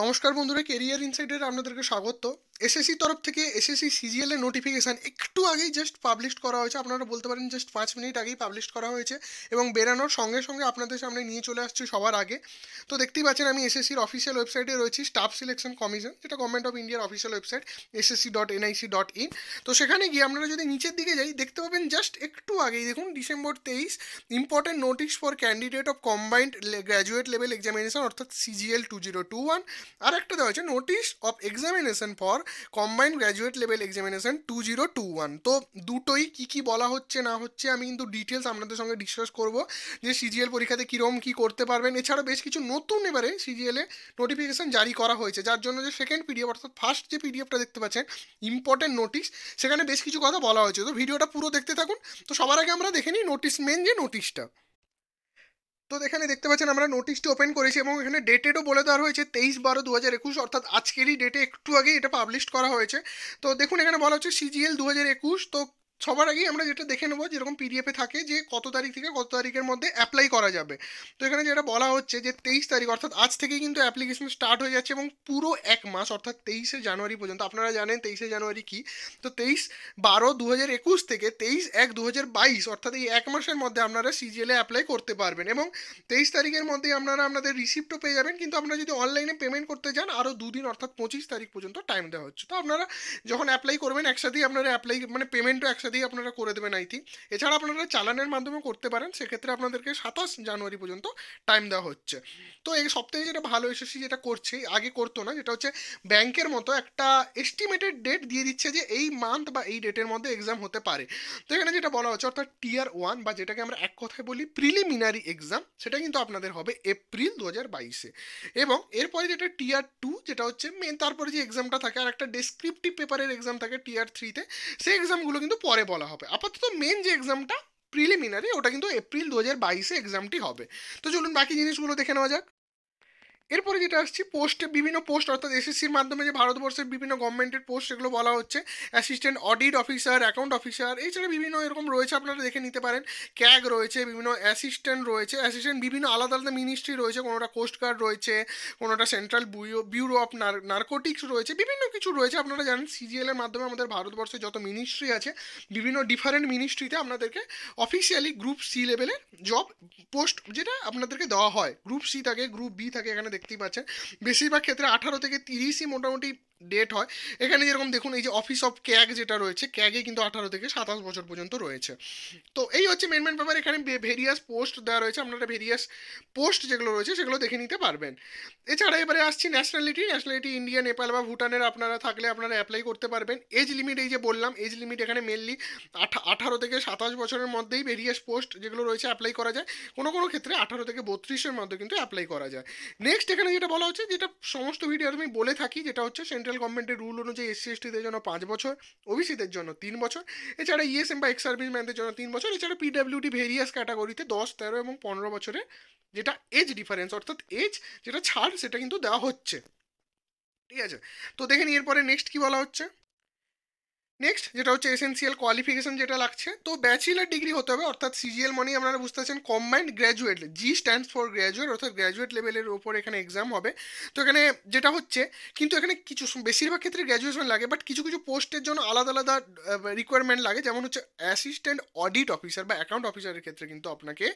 নমস্কার বন্ধুরা কেরিয়ার ইনসাইডের আপনাদেরকে স্বাগত এসএসসি তরফ থেকে এসএসসি সিজিএল এর নোটিফিকেশান একটু আগেই জাস্ট পাবলিশ করা হয়েছে আপনারা বলতে পারেন জাস্ট পাঁচ মিনিট আগেই পাবলিশ করা হয়েছে এবং বেরানোর সঙ্গে সঙ্গে আপনাদের সামনে নিয়ে চলে আসছে সবার আগে তো দেখতেই পাচ্ছেন আমি এসএসসির অফিসিয়াল ওয়েবসাইটে রয়েছি স্টাফ সিলেকশন কমিশন যেটা গভর্নমেন্ট অফ ইন্ডিয়ার official website SSC dot NIC dot in তো সেখানে গিয়ে আপনারা যদি নিচের দিকে যাই দেখতে পাবেন জাস্ট একটু আগেই দেখুন ডিসেম্বর তেইশ important notice for candidate of combined graduate level examination অর্থাৎ CGL two zero two one আর একটা দেওয়া হয়েছে notice of examination for combined graduate level examination two zero two one তো দুটোই কী কী বলা হচ্ছে না হচ্ছে আমি কিন্তু ডিটেলস আপনাদের সঙ্গে ডিসকাস করব যে সিজিএল পরীক্ষাতে কীরকম কী করতে পারবেন এছাড়া বেশ কিছু নতুন এবারে সিজিএলে নোটিফিকেশান জারি করা হয়েছে যার জন্য যে সেকেন্ড পিডিএফ অর্থাৎ ফার্স্ট যে পিডিএফটা দেখতে পাচ্ছেন ইম্পর্টেন্ট নোটিশ সেখানে বেশ কিছু কথা বলা হয়েছে তো ভিডিওটা পুরো দেখতে থাকুন তো সবার আগে আমরা দেখে নিই নোটিশ মেন যে নোটিশটা তো এখানে দেখতে পাচ্ছেন আমরা নোটিশটি ওপেন করেছি এবং এখানে ডেটেডও বলে দেওয়া হয়েছে তেইশ বারো দু হাজার একুশ অর্থাৎ আজকেরই ডেটে একটু আগে এটা পাবলিশ করা হয়েছে তো দেখুন এখানে বলা হচ্ছে সিজিএল দু হাজার একুশ তো সবার আগেই আমরা যেটা দেখে নেবো যেরকম পিডিএফে থাকে যে কত তারিখ থেকে কত তারিখের মধ্যে অ্যাপ্লাই করা যাবে তো এখানে যেটা বলা হচ্ছে যে তেইশ তারিখ অর্থাৎ আজ থেকেই কিন্তু অ্যাপ্লিকেশন স্টার্ট হয়ে যাচ্ছে এবং পুরো এক মাস অর্থাৎ তেইশে জানুয়ারি পর্যন্ত আপনারা জানেন তেইশে জানুয়ারি কি তো তেইশ বারো দু একুশ থেকে তেইশ এক দু বাইশ অর্থাৎ এই এক মাসের মধ্যে আপনারা সিজিএলে অ্যাপ্লাই করতে পারবেন এবং তেইশ তারিখের মধ্যে আপনারা আপনাদের রিসিপ্টও পেয়ে যাবেন কিন্তু আপনারা যদি অনলাইনে পেমেন্ট করতে যান আরও দুদিন অর্থাৎ পঁচিশ তারিখ পর্যন্ত টাইম দেওয়া হচ্ছে তো আপনারা যখন অ্যাপ্লাই করবেন একসাথেই আপনারা অ্যাপ্লাই মানে পেমেন্টও একসাথে দিয়ে আপনারা করে দেবেন আই থিঙ্ক এছাড়া আপনারা চালানের মাধ্যমে করতে পারেন সেক্ষেত্রে আপনাদেরকে সাতাশ জানুয়ারি পর্যন্ত টাইম দেওয়া হচ্ছে তো এই সপ্তাহে যেটা ভালো এসেছি যেটা করছে আগে করতো না যেটা হচ্ছে ব্যাংকের মতো একটা এস্টিমেটেড ডেট দিয়ে দিচ্ছে যে এই মান্থ বা এই ডেটের মধ্যে এক্সাম হতে পারে তো এখানে যেটা বলা হচ্ছে অর্থাৎ টিয়ার ওয়ান বা যেটাকে আমরা এক কথায় বলি প্রিলিমিনারি এক্সাম সেটা কিন্তু আপনাদের হবে এপ্রিল দু হাজার বাইশে এবং এরপরে যেটা টিয়ার টু যেটা হচ্ছে মেন তারপরে যে এক্সামটা থাকে আর একটা ডেসক্রিপটিভ পেপারের এক্সাম থাকে টিয়ার থ্রিতে সেই এক্সামগুলো কিন্তু পরে পরে বলা হবে আপাতত মেন যে এক্সামটা প্রিলিমিনারি ওটা কিন্তু এপ্রিল দু হাজার বাইশে এক্সামটি হবে তো চলুন বাকি জিনিসগুলো দেখে নেওয়া যাক এরপরে যেটা আসছে পোস্টে বিভিন্ন পোস্ট অর্থাৎ এসএসসির মাধ্যমে যে ভারতবর্ষের বিভিন্ন গভর্নমেন্টের পোস্ট এগুলো বলা হচ্ছে assistant audit officer account officer এছাড়া বিভিন্ন এরকম রয়েছে আপনারা দেখে নিতে পারেন ক্যাগ রয়েছে বিভিন্ন অ্যাসিস্ট্যান্ট রয়েছে অ্যাসিস্ট্যান্ট বিভিন্ন আলাদা আলাদা মিনিস্ট্রি রয়েছে কোনোটা কোস্টগার্ড রয়েছে কোনোটা সেন্ট্রাল ব্যুরো অফ নার্কোটিক্স রয়েছে বিভিন্ন কিছু রয়েছে আপনারা জানেন সিজিএলের মাধ্যমে আমাদের ভারতবর্ষে যত মিনিস্ট্রি আছে বিভিন্ন ডিফারেন্ট মিনিস্ট্রিতে আপনাদেরকে অফিসিয়ালি গ্রুপ সি লেভেলের জব পোস্ট যেটা আপনাদেরকে দেওয়া হয় গ্রুপ সি থাকে গ্রুপ বি থাকে এখানে দেখতেই পাচ্ছেন বেশিরভাগ ক্ষেত্রে আঠারো থেকে তিরিশই মোটামুটি ডেট হয় এখানে যেরকম দেখুন এই যে অফিস অফ ক্যাগ যেটা রয়েছে ক্যাগে কিন্তু আঠারো থেকে সাতাশ বছর পর্যন্ত রয়েছে তো এই হচ্ছে মেন মেন পেপার এখানে ভেরিয়াস পোস্ট দেওয়া রয়েছে আপনারা ভেরিয়াস পোস্ট যেগুলো রয়েছে সেগুলো দেখে নিতে পারবেন এছাড়া এবারে আসছি ন্যাশনালিটি ন্যাশনালিটি ইন্ডিয়া নেপাল বা ভুটানের আপনারা থাকলে আপনারা অ্যাপ্লাই করতে পারবেন এজ লিমিট এই যে বললাম এজ লিমিট এখানে মেনলি আঠারো থেকে সাতাশ বছরের মধ্যেই ভেরিয়াস পোস্ট যেগুলো রয়েছে অ্যাপ্লাই করা যায় কোনো কোনো ক্ষেত্রে আঠারো থেকে বত্রিশের মধ্যে কিন্তু অ্যাপ্লাই করা যায় নেক্সট এখানে যেটা বলা হচ্ছে যেটা সমস্ত ভিডিও আমি বলে থাকি যেটা হচ্ছে সেন্ট্রাল সেন্ট্রাল গভর্নমেন্টের রুল অনুযায়ী এসসি এসটিদের জন্য পাঁচ বছর ওবিসিদের জন্য তিন বছর এছাড়া ইএসএম e বা এক্স ম্যানদের জন্য তিন বছর এছাড়া পিডাব্লিউডি ভেরিয়াস ক্যাটাগরিতে দশ তেরো এবং পনেরো বছরের যেটা এজ ডিফারেন্স অর্থাৎ এজ যেটা ছাড় সেটা কিন্তু দেওয়া হচ্ছে ঠিক আছে তো দেখেন এরপরে নেক্সট কী বলা হচ্ছে নেক্সট যেটা হচ্ছে এসেন্সিয়াল কোয়ালিফিকেশন যেটা লাগছে তো ব্যাচেলার ডিগ্রি হতে হবে অর্থাৎ সিজিএল মানে আপনারা বুঝতে পারছেন combined graduate G stands for graduate অর্থাৎ গ্র্যাজুয়েট লেভেলের ওপর এখানে এক্সাম হবে তো এখানে যেটা হচ্ছে কিন্তু এখানে কিছু বেশিরভাগ ক্ষেত্রে গ্র্যাজুয়েশন লাগে বাট কিছু কিছু পোস্টের জন্য আলাদা আলাদা রিকোয়ারমেন্ট লাগে যেমন হচ্ছে অ্যাসিস্ট্যান্ট অডিট অফিসার বা অ্যাকাউন্ট অফিসারের ক্ষেত্রে কিন্তু আপনাকে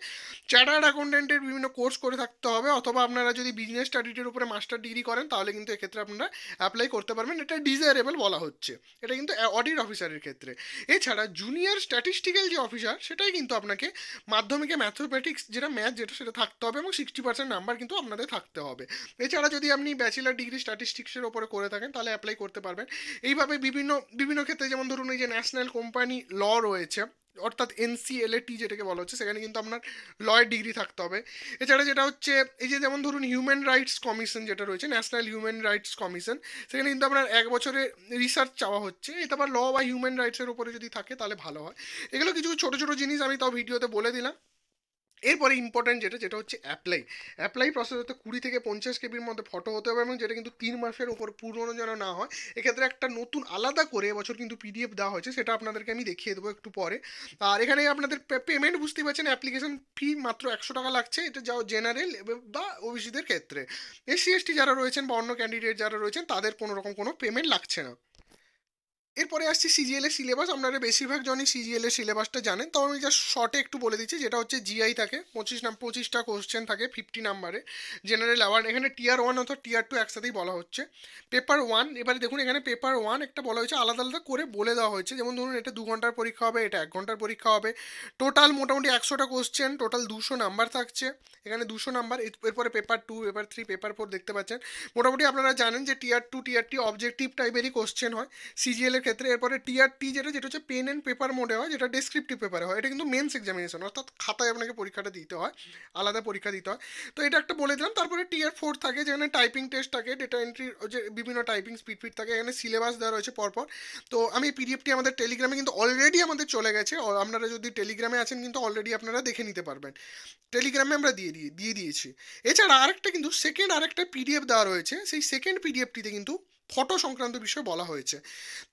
চার্টার্ড অ্যাকাউন্টেন্টের বিভিন্ন কোর্স করে থাকতে হবে অথবা আপনারা যদি বিজনেস স্টাডিটির উপরে মাস্টার ডিগ্রি করেন তাহলে কিন্তু এক্ষেত্রে আপনারা অ্যাপ্লাই করতে পারবেন এটা ডিজায়ারেবল বলা হচ্ছে এটা কিন্তু অডিট রিটার্নিং অফিসারের ক্ষেত্রে এছাড়া জুনিয়র স্ট্যাটিস্টিক্যাল যে অফিসার সেটাই কিন্তু আপনাকে মাধ্যমিকে ম্যাথমেটিক্স যেটা ম্যাথ যেটা সেটা থাকতে হবে এবং সিক্সটি পার্সেন্ট নাম্বার কিন্তু আপনাদের থাকতে হবে এছাড়া যদি আপনি ব্যাচেলার ডিগ্রি স্ট্যাটিস্টিক্সের ওপরে করে থাকেন তাহলে অ্যাপ্লাই করতে পারবেন এইভাবে বিভিন্ন বিভিন্ন ক্ষেত্রে যেমন ধরুন এই যে ন্যাশনাল কোম্পানি ল রয়েছে অর্থাৎ এনসিএলএটি যেটাকে বলা হচ্ছে সেখানে কিন্তু আপনার লয়ের ডিগ্রি থাকতে হবে এছাড়া যেটা হচ্ছে এই যে যেমন ধরুন হিউম্যান রাইটস কমিশন যেটা রয়েছে ন্যাশনাল হিউম্যান রাইটস কমিশন সেখানে কিন্তু আপনার এক বছরে রিসার্চ চাওয়া হচ্ছে এটা আবার ল বা হিউম্যান রাইটসের ওপরে যদি থাকে তাহলে ভালো হয় এগুলো কিছু ছোটো ছোটো জিনিস আমি তাও ভিডিওতে বলে দিলাম এরপরে ইম্পর্ট্যান্ট যেটা যেটা হচ্ছে অ্যাপ্লাই অ্যাপ্লাই প্রসেস হতে কুড়ি থেকে পঞ্চাশ কেবির মধ্যে ফটো হতে হবে এবং যেটা কিন্তু তিন মাসের ওপর পুরনো যেন না হয় এক্ষেত্রে একটা নতুন আলাদা করে এবছর কিন্তু পিডিএফ দেওয়া হয়েছে সেটা আপনাদেরকে আমি দেখিয়ে দেবো একটু পরে আর এখানে আপনাদের পেমেন্ট বুঝতেই পারছেন অ্যাপ্লিকেশন ফি মাত্র একশো টাকা লাগছে এটা যাও জেনারেল বা ওবিসিদের ক্ষেত্রে এসসি এসটি যারা রয়েছেন বা অন্য ক্যান্ডিডেট যারা রয়েছেন তাদের কোনো রকম কোনো পেমেন্ট লাগছে না এরপরে আসছি সিজিএল এর সিলেবাস আপনারা বেশিরভাগ জনই সিজিএল এর সিলেবাসটা জানেন তো আমি জাস্ট শর্টে একটু বলে দিচ্ছি যেটা হচ্ছে জিআই থাকে পঁচিশ নাম পঁচিশটা কোশ্চেন থাকে ফিফটি নাম্বারে জেনারেল আবার এখানে টিয়ার ওয়ান অথবা টিয়ার টু একসাথেই বলা হচ্ছে পেপার ওয়ান এবারে দেখুন এখানে পেপার ওয়ান একটা বলা হয়েছে আলাদা আলাদা করে বলে দেওয়া হয়েছে যেমন ধরুন এটা দু ঘন্টার পরীক্ষা হবে এটা এক ঘন্টার পরীক্ষা হবে টোটাল মোটামুটি একশোটা কোশ্চেন টোটাল দুশো নাম্বার থাকছে এখানে দুশো নাম্বার এরপরে paper two paper three paper four দেখতে পাচ্ছেন মোটামুটি আপনারা জানেন যে tier two tier T objective টাইপেরই কোশ্চেন হয় সিজিএল ক্ষেত্রে এরপরে টি যেটা যেটা হচ্ছে পেন অ্যান্ড পেপার মোডে হয় যেটা ডিসক্রিপটিভ পেপারে হয় এটা কিন্তু মেন্স এক্সামিনেশন অর্থাৎ খাতায় আপনাকে পরীক্ষাটা দিতে হয় আলাদা পরীক্ষা দিতে হয় তো এটা একটা বলে দিলাম তারপরে টিআর ফোর থাকে যেখানে টাইপিং টেস্ট থাকে ডেটা এন্ট্রি যে বিভিন্ন টাইপিং স্পিড ফিট থাকে এখানে সিলেবাস দেওয়া রয়েছে পরপর তো আমি পিডিএফটি আমাদের টেলিগ্রামে কিন্তু অলরেডি আমাদের চলে গেছে আপনারা যদি টেলিগ্রামে আছেন কিন্তু অলরেডি আপনারা দেখে নিতে পারবেন টেলিগ্রামে আমরা দিয়ে দিয়ে দিয়ে দিয়েছি এছাড়া আরেকটা কিন্তু সেকেন্ড আরেকটা পিডিএফ দেওয়া রয়েছে সেই সেকেন্ড পিডিএফটিতে কিন্তু ফটো সংক্রান্ত বিষয়ে বলা হয়েছে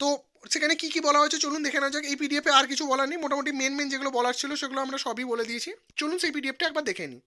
তো সেখানে কি কি বলা হয়েছে চলুন দেখে নেওয়া যাক এই পিডিএফে আর কিছু বলার নেই মোটামুটি মেন মেন যেগুলো বলার ছিল সেগুলো আমরা সবই বলে দিয়েছি চলুন সেই পিডিএফটা একবার দেখে নিই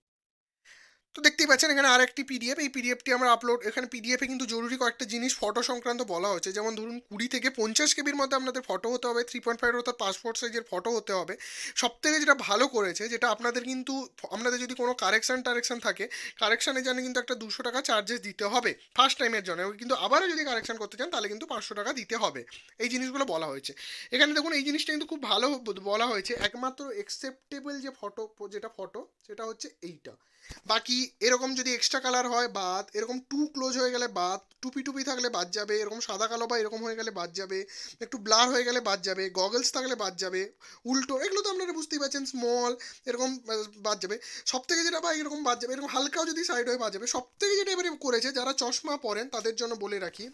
তো দেখতেই পাচ্ছেন এখানে আর একটি পিডিএফ এই পিডিএফটি আমরা আপলোড এখানে পিডিএফে কিন্তু জরুরি কয়েকটা জিনিস ফটো সংক্রান্ত বলা হয়েছে যেমন ধরুন কুড়ি থেকে পঞ্চাশ কেবির মধ্যে আপনাদের ফটো হতে হবে থ্রি পয়েন্ট ফাইভ অর্থাৎ পাসপোর্ট সাইজের ফটো হতে হবে সব থেকে যেটা ভালো করেছে যেটা আপনাদের কিন্তু আপনাদের যদি কোনো কারেকশান টারেকশান থাকে কারেকশানের জন্য কিন্তু একটা দুশো টাকা চার্জেস দিতে হবে ফার্স্ট টাইমের জন্য কিন্তু আবারও যদি কারেকশান করতে চান তাহলে কিন্তু পাঁচশো টাকা দিতে হবে এই জিনিসগুলো বলা হয়েছে এখানে দেখুন এই জিনিসটা কিন্তু খুব ভালো বলা হয়েছে একমাত্র একসেপ্টেবল যে ফটো যেটা ফটো সেটা হচ্ছে এইটা বাকি এরকম যদি এক্সট্রা কালার হয় বাদ এরকম টু ক্লোজ হয়ে গেলে বাদ টুপি টুপি থাকলে বাদ যাবে এরকম সাদা কালো বা এরকম হয়ে গেলে বাদ যাবে একটু ব্লার হয়ে গেলে বাদ যাবে গগলস থাকলে বাদ যাবে উল্টো এগুলো তো আপনারা বুঝতেই পারছেন স্মল এরকম বাদ যাবে সব থেকে যেটা বা এরকম বাদ যাবে এরকম হালকাও যদি সাইড হয়ে বাদ যাবে সব থেকে যেটা এবারে করেছে যারা চশমা পরেন তাদের জন্য বলে রাখি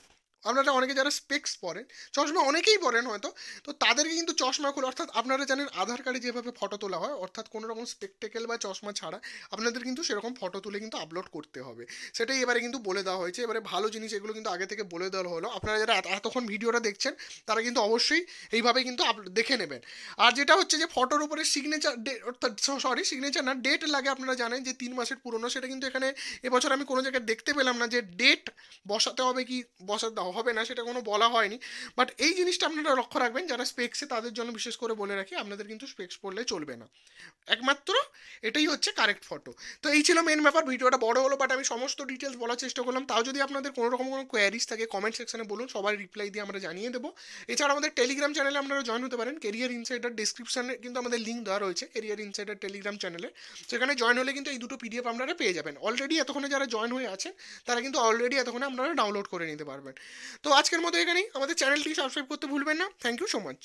আপনারা অনেকে যারা স্পেক্স পরেন চশমা অনেকেই পরেন হয়তো তো তাদেরকে কিন্তু চশমা খোলা অর্থাৎ আপনারা জানেন আধার কার্ডে যেভাবে ফটো তোলা হয় অর্থাৎ কোনো রকম স্পেকটেকেল বা চশমা ছাড়া আপনাদের কিন্তু সেরকম ফটো তুলে কিন্তু আপলোড করতে হবে সেটাই এবারে কিন্তু বলে দেওয়া হয়েছে এবারে ভালো জিনিস এগুলো কিন্তু আগে থেকে বলে দেওয়া হলো আপনারা যারা এতক্ষণ ভিডিওটা দেখছেন তারা কিন্তু অবশ্যই এইভাবে কিন্তু দেখে নেবেন আর যেটা হচ্ছে যে ফটোর উপরে সিগনেচার অর্থাৎ সরি সিগনেচার না ডেট লাগে আপনারা জানেন যে তিন মাসের পুরনো সেটা কিন্তু এখানে এবছর আমি কোনো জায়গায় দেখতে পেলাম না যে ডেট বসাতে হবে কি বসাতে হবে না সেটা কোনো বলা হয়নি বাট এই জিনিসটা আপনারা লক্ষ্য রাখবেন যারা স্পেক্সে তাদের জন্য বিশেষ করে বলে রাখি আপনাদের কিন্তু স্পেক্স পড়লে চলবে না একমাত্র এটাই হচ্ছে কারেক্ট ফটো তো এই ছিল মেন ব্যাপার ভিডিওটা বড় হলো বাট আমি সমস্ত ডিটেলস বলার চেষ্টা করলাম তাও যদি আপনাদের কোনো রকম কোনো কোয়ারিজ থাকে কমেন্ট সেকশনে বলুন সবাই রিপ্লাই দিয়ে আমরা জানিয়ে দেবো এছাড়া আমাদের টেলিগ্রাম চ্যানেলে আপনারা জয়েন হতে পারেন কেরিয়ার ইনসাইডার ডিসক্রিপশানে কিন্তু আমাদের লিঙ্ক দেওয়া রয়েছে কেরিয়ার ইনসাইডার টেলিগ্রাম চ্যানেলে সেখানে জয়েন হলে কিন্তু এই দুটো পিডিএফ আপনারা পেয়ে যাবেন অলরেডি এতক্ষণে যারা জয়েন হয়ে আছেন তারা কিন্তু অলরেডি এতক্ষণে আপনারা ডাউনলোড করে নিতে পারবেন তো আজকের মতো এখানেই আমাদের চ্যানেলটি সাবস্ক্রাইব করতে ভুলবেন না থ্যাংক ইউ সো মাচ